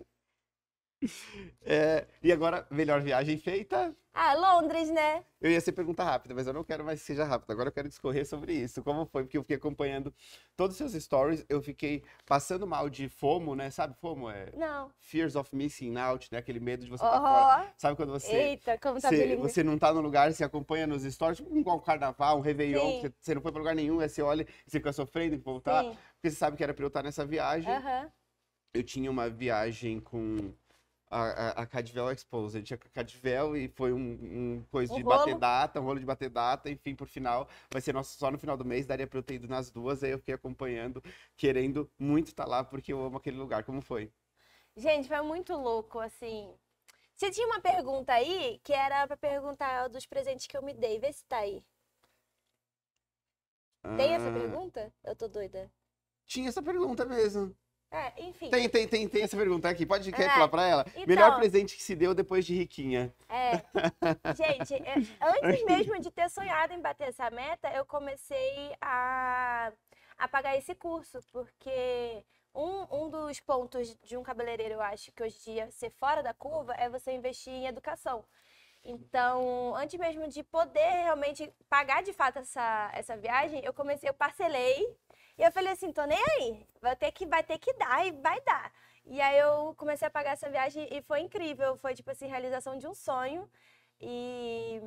É, e agora, melhor viagem feita? Ah, Londres, né? Eu ia ser pergunta rápida, mas eu não quero mais que seja rápida. Agora eu quero discorrer sobre isso. Como foi? Porque eu fiquei acompanhando todos os seus stories. Eu fiquei passando mal de FOMO, né? Sabe FOMO? É... Não. Fears of missing out, né? Aquele medo de você estar tá fora. Sabe quando você... Eita, como tá você, né? você não tá no lugar, você acompanha nos stories. Tipo igual um carnaval, um réveillon. Você, não foi pra lugar nenhum. Aí você olha, você fica sofrendo que voltar. Sim. Porque você sabe que era pra eu estar nessa viagem. Eu tinha uma viagem com a, a, a gente Tinha A Cadwell e foi um, um coisa um de rolo. bater data, um rolo de bater data, enfim, por final, vai ser nosso só no final do mês, daria pra eu ter ido nas duas, aí eu fiquei acompanhando, querendo muito estar tá lá, porque eu amo aquele lugar. Como foi? Gente, foi muito louco, assim. Você tinha uma pergunta aí que era para perguntar dos presentes que eu me dei. Vê se tá aí. Tem essa ah. pergunta? Eu tô doida. Tinha essa pergunta mesmo. É, enfim. Tem, tem, tem, tem essa pergunta aqui. Pode quer falar é. pra ela? Então, Melhor presente que se deu depois de riquinha. É. Gente, é, antes mesmo de ter sonhado em bater essa meta, eu comecei a, a pagar esse curso, porque um, um dos pontos de um cabeleireiro, eu acho, que hoje em dia ser fora da curva é você investir em educação. Então, antes mesmo de poder realmente pagar de fato essa, essa viagem, eu comecei, eu parcelei e eu falei assim, tô nem aí, vai ter que, vai ter que dar e vai dar. E aí eu comecei a pagar essa viagem e foi incrível, foi tipo assim, realização de um sonho. E,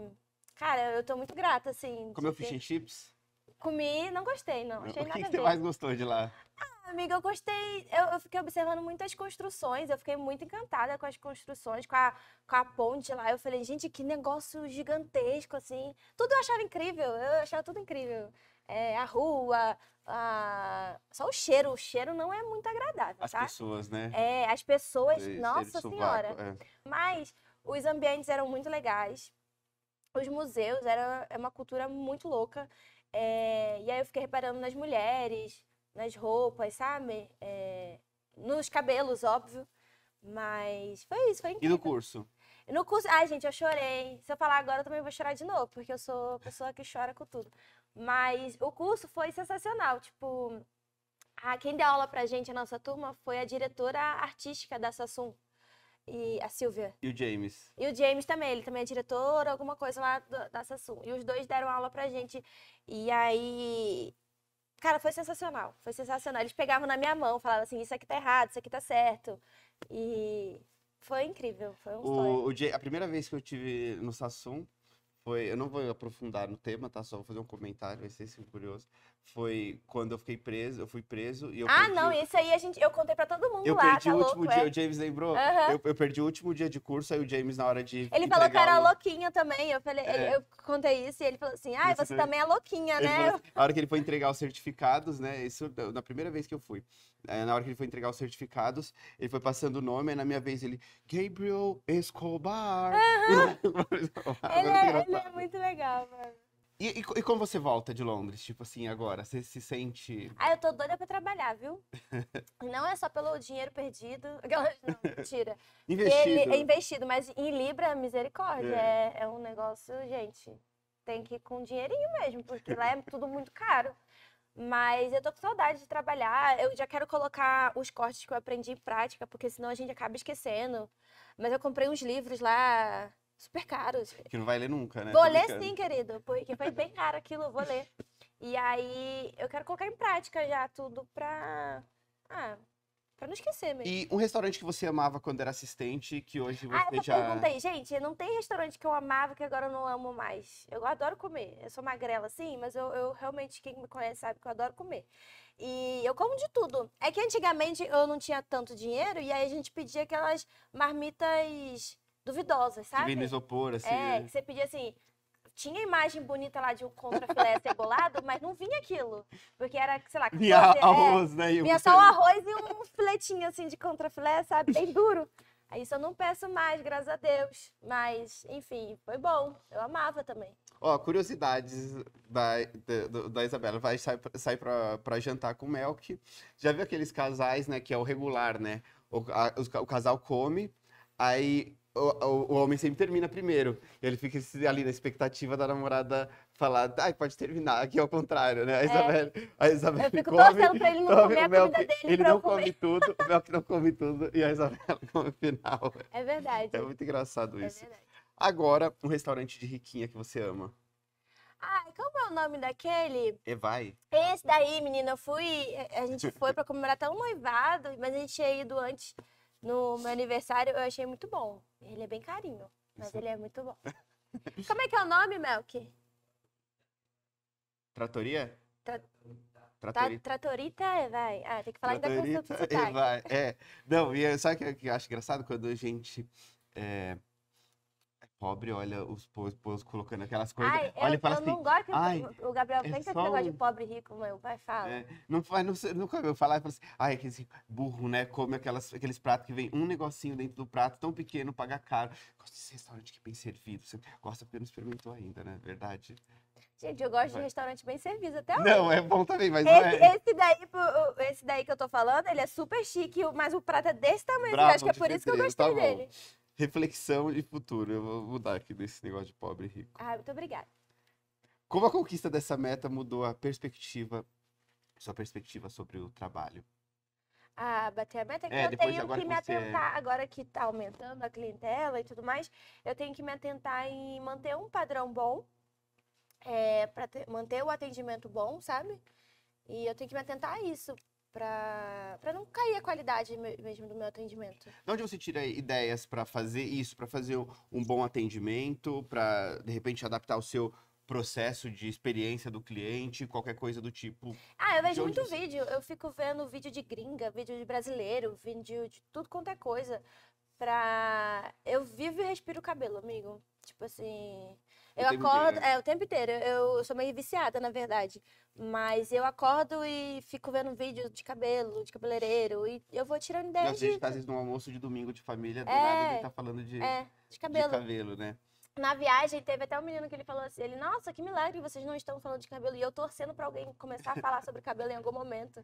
cara, eu tô muito grata, assim. Comeu ter... fish and chips? Comi, não gostei, não. Achei o que, que você mais gostou de lá? Ah, amiga, eu gostei. Eu, eu, fiquei observando muitas construções. Eu fiquei muito encantada com as construções, com a, com a ponte lá. Eu falei, gente, que negócio gigantesco, assim. Tudo eu achava incrível. Eu achava tudo incrível. É, a rua, a... só o cheiro. O cheiro não é muito agradável, as tá? As pessoas, né? É, as pessoas. nossa Senhora. é. Mas os ambientes eram muito legais. Os museus era é uma cultura muito louca. É, e aí eu fiquei reparando nas mulheres, nas roupas, sabe? É, nos cabelos, óbvio. Mas foi isso, foi incrível. E no curso? No curso, ai gente, eu chorei. Se eu falar agora, eu também vou chorar de novo, porque eu sou pessoa que chora com tudo. Mas o curso foi sensacional. Tipo, a, quem deu aula pra gente, a nossa turma, foi a diretora artística da Sassum. E a Silvia. E o James. E o James também, ele também é diretor, alguma coisa lá do, da Sassum. E os dois deram aula pra gente. E aí Cara, foi sensacional. Foi sensacional. Eles pegavam na minha mão, falavam assim: isso aqui tá errado, isso aqui tá certo. E foi incrível. Foi um o, o A primeira vez que eu tive no Sassum foi. Eu não vou aprofundar no tema, tá? Só vou fazer um comentário, vai ser curioso foi quando eu fiquei preso, eu fui preso e eu Ah, perdi... não, isso aí a gente, eu contei para todo mundo eu lá, perdi tá o último é. dia, o James lembrou? Uhum. Eu, eu, perdi o último dia de curso, aí o James na hora de Ele falou que era o... também, eu falei, é. eu contei isso e ele falou assim, ah, você também é louquinha, né? Falou, assim, a hora que ele foi entregar os certificados, né, isso na primeira vez que eu fui, é, na hora que ele foi entregar os certificados, ele foi passando o nome, aí na minha vez ele, Gabriel Escobar. Uhum. ele, é, ele é muito legal, mano. E, e, e, como você volta de Londres, tipo assim, agora? Você se sente. Ah, eu tô doida pra trabalhar, viu? não é só pelo dinheiro perdido. Não, mentira. investido. Ele é investido, mas em Libra, misericórdia. É. É, é um negócio, gente. Tem que ir com dinheirinho mesmo, porque lá é tudo muito caro. Mas eu tô com saudade de trabalhar. Eu já quero colocar os cortes que eu aprendi em prática, porque senão a gente acaba esquecendo. Mas eu comprei uns livros lá super caros. Que não vai ler nunca, né? Vou ler sim, querido, porque foi bem caro aquilo, vou ler. E aí eu quero colocar em prática já tudo pra. Ah, pra não esquecer mesmo. E um restaurante que você amava quando era assistente, que hoje ah, você ah, essa já. pergunta aí, gente, não tem restaurante que eu amava que agora eu não amo mais. Eu adoro comer. Eu sou magrela, sim, mas eu, eu realmente, quem me conhece sabe que eu adoro comer. E eu como de tudo. É que antigamente eu não tinha tanto dinheiro e aí a gente pedia aquelas marmitas duvidosas, sabe? Que isopor, assim. É, né? que você pedia assim. Tinha imagem bonita lá de um contrafilé cebolado, mas não vinha aquilo. Porque era, sei lá... que. Vinha é, arroz, né? Vinha só o arroz e um filetinho, assim, de contrafilé, sabe? Bem duro. Aí isso eu não peço mais, graças a Deus. Mas, enfim, foi bom. Eu amava também. Ó, oh, curiosidades da, da, da, Isabela. Vai sair sai pra, pra jantar com o Melk. Já viu aqueles casais, né? Que é o regular, né? O, a, o, o casal come, aí o, o, o, homem sempre termina primeiro. Ele fica ali na expectativa da namorada falar, ai, pode terminar, que é o contrário, né? A é. Isabel, é. a Isabel Eu fico come, torcendo pra ele não comer a comida dele. Ele não come tudo, o Melk não come tudo e a Isabela come o final. É verdade. É muito engraçado é isso. Verdade. Agora, um restaurante de riquinha que você ama. Ai, como é o nome daquele? Evai. É, esse daí, menina, eu fui. A gente foi para comemorar até um noivado, mas a gente tinha ido antes no meu aniversário, eu achei muito bom. Ele é bem carinho, mas Isso. É ele é muito bom. Como é que é o nome, Melk? Tratoria? Tra... Tratorita. Tra tratorita é, vai. Ah, tem que falar tratorita ainda com o sotaque. É, vai. É. Não, e sabe o que eu acho engraçado? Quando a gente... É pobre olha os povos colocando aquelas coisas. Ai, olha eu, e fala eu assim. não gosto ai, o Gabriel é pensa esse negócio um... de pobre rico, meu pai fala. É, não, não, nunca ouviu falar, fala assim, ai, aquele burro, né? Come aquelas, aqueles pratos que vem um negocinho dentro do prato, tão pequeno, paga caro. Gosto desse restaurante que é bem servido. Você gosta porque não experimentou ainda, né? Verdade. Gente, eu gosto de restaurante bem servido até hoje. Não, é bom também, mas esse, é... esse, daí, esse daí que eu tô falando, ele é super chique, mas o prato é desse tamanho. Assim, Bravo, acho que é por isso que eu gostei tá dele. Reflexão e futuro. Eu vou mudar aqui desse negócio de pobre e rico. Ah, muito obrigada. Como a conquista dessa meta mudou a perspectiva, sua perspectiva sobre o trabalho? Ah, bater a meta é que é, eu tenho que me atentar, é... agora que está aumentando a clientela e tudo mais, eu tenho que me atentar em manter um padrão bom, é, para manter o atendimento bom, sabe? E eu tenho que me atentar a isso, para não cair a qualidade mesmo do meu atendimento. De onde você tira ideias para fazer isso, para fazer um bom atendimento, para de repente adaptar o seu processo de experiência do cliente, qualquer coisa do tipo? Ah, eu vejo muito você... vídeo, eu fico vendo vídeo de gringa, vídeo de brasileiro, vídeo de tudo quanto é coisa. Pra... Eu vivo e respiro o cabelo, amigo. Tipo assim, eu acordo, né? é, o tempo inteiro. Eu, sou meio viciada, na verdade. Mas eu acordo e fico vendo vídeo de cabelo, de cabeleireiro. E eu vou tirando ideia. às vezes faz isso num almoço de domingo de família, do é, nada ele tá falando de, é, de, cabelo. de cabelo, né? na viagem teve até um menino que ele falou assim, ele, nossa, que milagre, vocês não estão falando de cabelo. E eu torcendo para alguém começar a falar sobre cabelo em algum momento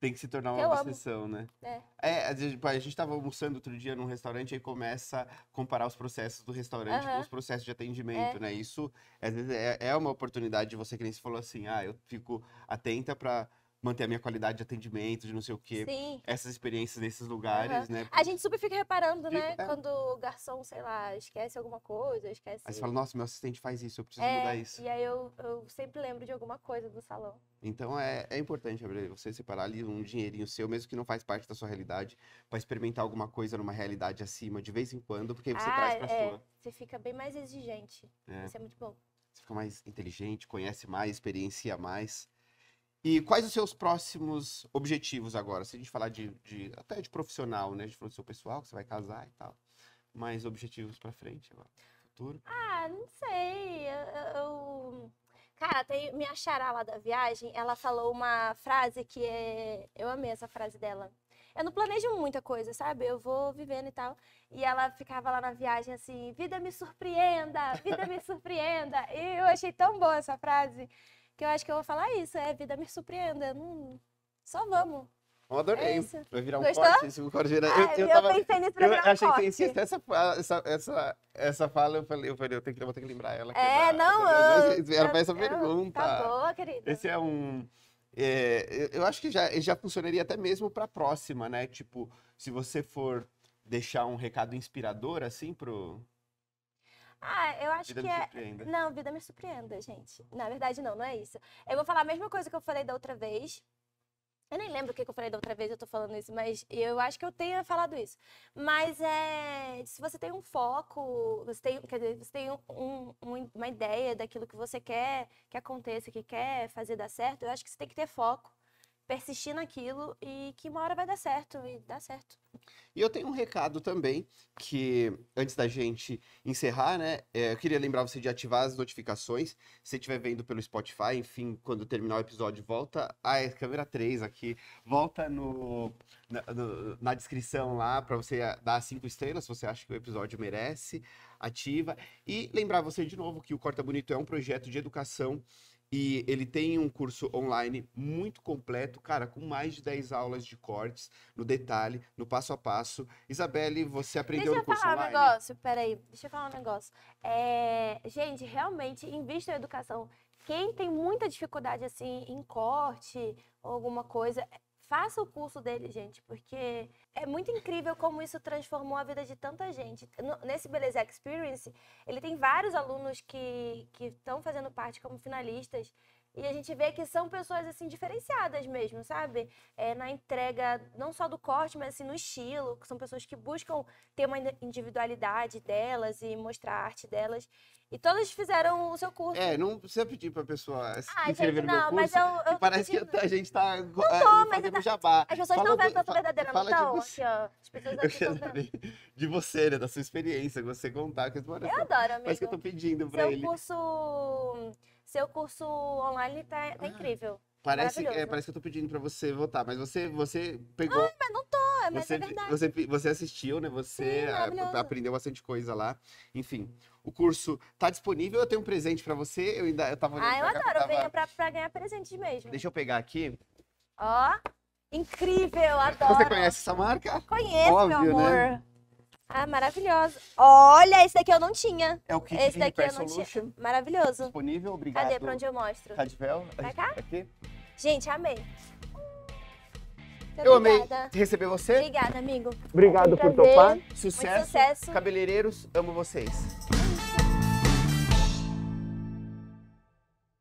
tem que se tornar uma obsessão, né? É. é a, gente, tipo, a gente tava almoçando outro dia num restaurante e começa a comparar os processos do restaurante uhum. com os processos de é. atendimento, é. né? Isso às vezes é, é uma oportunidade de você que nem se falou assim, ah, eu fico atenta para manter a minha qualidade de atendimento, de não sei o quê. Sim. Essas experiências nesses lugares, uhum. né? A gente super fica reparando, fica, né? É. Quando o garçom, sei lá, esquece alguma coisa, esquece... Aí você fala, nossa, meu assistente faz isso, eu preciso é, mudar isso. E aí eu, eu sempre lembro de alguma coisa do salão. Então é, é importante você separar ali um dinheirinho seu, mesmo que não faz parte da sua realidade, para experimentar alguma coisa numa realidade acima de vez em quando, porque você ah, traz pra é, sua. Você fica bem mais exigente. É. Isso é muito bom. Você fica mais inteligente, conhece mais, experiencia mais. E quais os seus próximos objetivos agora? Se a gente falar de, de até de profissional, né? A gente falou do seu pessoal, que você vai casar e tal. mais objetivos para frente agora? Futuro? Ah, não sei. eu... eu Cara, tem minha xará lá da viagem, ela falou uma frase que é. Eu amei essa frase dela. Eu não planejo muita coisa, sabe? Eu vou vivendo e tal. E ela ficava lá na viagem assim: vida me surpreenda, vida me surpreenda. E eu achei tão boa essa frase que eu acho que eu vou falar isso: é vida me surpreenda. só vamos. Eu adorei. É vai virar um Gostou? corte, ah, eu, eu, eu tava... pensei nisso pra eu virar um achei corte. que você essa, essa, essa, essa fala, eu falei, eu, falei, eu, tenho que, eu vou ter que lembrar ela. É, não, eu... Era, pra essa tá pergunta. Acabou, querida. Esse é um... É, eu acho que já, já funcionaria até mesmo pra próxima, né? Tipo, se você for deixar um recado inspirador, assim, pro... Ah, eu acho vida que é. Surpreenda. Não, vida me surpreenda, gente. Na verdade, não, não é isso. Eu vou falar a mesma coisa que eu falei da outra vez, eu nem lembro o que, eu falei da outra vez, eu tô falando isso, mas eu acho que eu tenha falado isso. Mas é. Se você tem um foco, você tem, quer dizer, você tem um, um, uma ideia daquilo que você quer que aconteça, que quer fazer dar certo, eu acho que você tem que ter foco persistir naquilo e que uma hora vai dar certo, e dá certo. E eu tenho um recado também, que antes da gente encerrar, né? É, eu queria lembrar você de ativar as notificações. Se você estiver vendo pelo Spotify, enfim, quando terminar o episódio, volta. Ah, é câmera 3 aqui. Volta no, na, no, na descrição lá para você dar cinco estrelas se você acha que o episódio merece. Ativa. E lembrar você de novo que o Corta Bonito é um projeto de educação e ele tem um curso online muito completo, cara, com mais de 10 aulas de cortes, no detalhe, no passo a passo. Isabelle, você aprendeu no curso online? Deixa eu falar um negócio, peraí. Deixa eu falar um negócio. É... Gente, realmente, invista na educação. Quem tem muita dificuldade, assim, em corte ou alguma coisa, faça o curso dele, gente, porque é muito incrível como isso transformou a vida de tanta gente. Nesse Beleza Experience, ele tem vários alunos que estão fazendo parte como finalistas. E a gente vê que são pessoas, assim, diferenciadas mesmo, sabe? É, na entrega, não só do corte, mas, assim, no estilo. São pessoas que buscam ter uma individualidade delas e mostrar a arte delas. E todas fizeram o seu curso. É, não precisa pedir pra pessoa se ah, inscrever gente, no meu não, curso. Mas eu, eu parece pedindo. que a gente tá é, é não tô, mas tá... jabá. As pessoas fala não vêm pra tua verdadeira, não estão? Você... Aqui, As pessoas aqui estão vendo. De você, né? Da sua experiência, você contar. Que eu, eu adoro, amigo. Parece que eu tô pedindo pra seu ele. Curso... Seu curso online tá, tá ah. incrível. Parece, é, parece que eu tô pedindo pra você votar, mas você, você pegou. Ah, mas não tô, mas é você, é verdade. Você, você assistiu, né? Você Sim, aprendeu bastante coisa lá. Enfim, o curso tá disponível. Eu tenho um presente para você. Eu ainda eu tava olhando. Ah, eu adoro. eu venho pra, pra, ganhar presente mesmo. Deixa eu pegar aqui. Ó. Incrível, adoro. Você conhece essa marca? Conheço, Óbvio, meu né? amor. Né? Ah, maravilhoso. Olha, esse daqui eu não tinha. É o que. esse daqui eu não Solution. tinha. Maravilhoso. Disponível, obrigado. Cadê? Pra onde eu mostro? Cadvel? Tá Vai cá? Tá aqui. Gente, amei. eu amei receber você. Obrigada, amigo. Obrigado por topar. Sucesso. Muito sucesso. Cabeleireiros, amo vocês.